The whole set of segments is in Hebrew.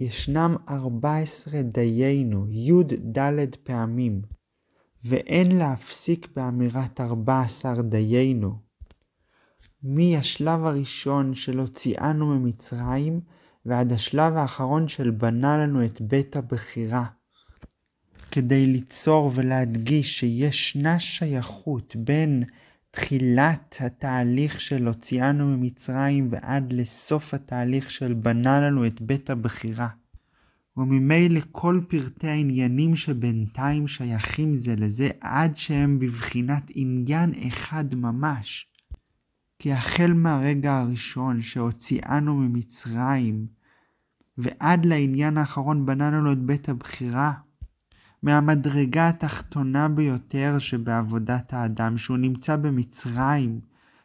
ישנם ארבע עשרה דיינו י"ד פעמים, ואין להפסיק באמירת ארבע עשר דיינו. מהשלב הראשון של הוציאנו ממצרים, ועד השלב האחרון של בנה לנו את בית הבחירה. כדי ליצור ולהדגיש שישנה שייכות בין תחילת התהליך של הוציאנו ממצרים ועד לסוף התהליך של בנה לנו את בית הבחירה. וממילא כל פרטי העניינים שבינתיים שייכים זה לזה עד שהם בבחינת עניין אחד ממש. כי החל מהרגע הראשון שהוציאנו ממצרים ועד לעניין האחרון בנה לנו את בית הבחירה, מהמדרגה התחתונה ביותר שבעבודת האדם, שהוא נמצא במצרים,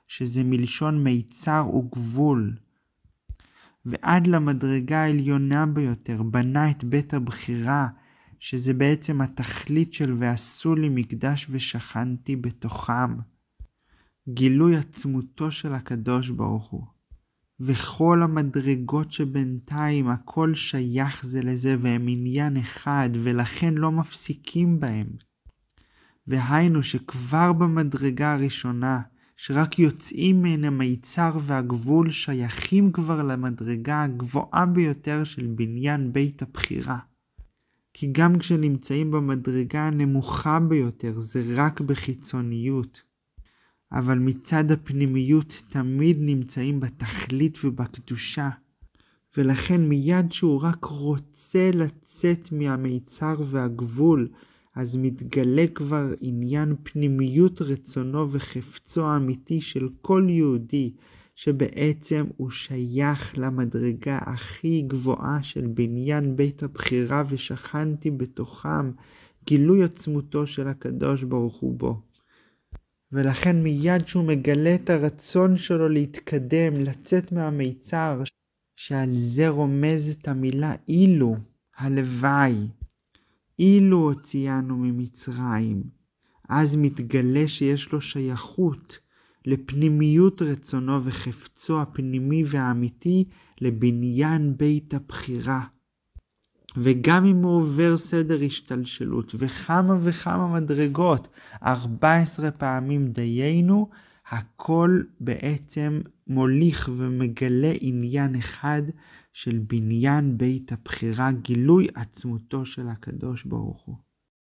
שזה מלשון מיצר וגבול, ועד למדרגה העליונה ביותר, בנה את בית הבחירה, שזה בעצם התכלית של ועשו לי מקדש ושכנתי בתוכם, גילוי עצמותו של הקדוש ברוך הוא. וכל המדרגות שבינתיים הכל שייך זה לזה והם עניין אחד ולכן לא מפסיקים בהם. והיינו שכבר במדרגה הראשונה שרק יוצאים מן המיצר והגבול שייכים כבר למדרגה הגבוהה ביותר של בניין בית הבחירה. כי גם כשנמצאים במדרגה הנמוכה ביותר זה רק בחיצוניות. אבל מצד הפנימיות תמיד נמצאים בתכלית ובקדושה. ולכן מיד שהוא רק רוצה לצאת מהמיצר והגבול, אז מתגלה כבר עניין פנימיות רצונו וחפצו האמיתי של כל יהודי, שבעצם הוא שייך למדרגה הכי גבוהה של בניין בית הבחירה ושכנתי בתוכם גילוי עצמותו של הקדוש ברוך הוא בו. ולכן מיד שהוא מגלה את הרצון שלו להתקדם, לצאת מהמיצר, שעל זה רומזת המילה אילו, הלוואי. אילו הוציאנו ממצרים, אז מתגלה שיש לו שייכות לפנימיות רצונו וחפצו הפנימי והאמיתי לבניין בית הבחירה. וגם אם הוא עובר סדר השתלשלות וכמה וכמה מדרגות, 14 פעמים דיינו, הכל בעצם מוליך ומגלה עניין אחד של בניין בית הבחירה, גילוי עצמותו של הקדוש ברוך הוא.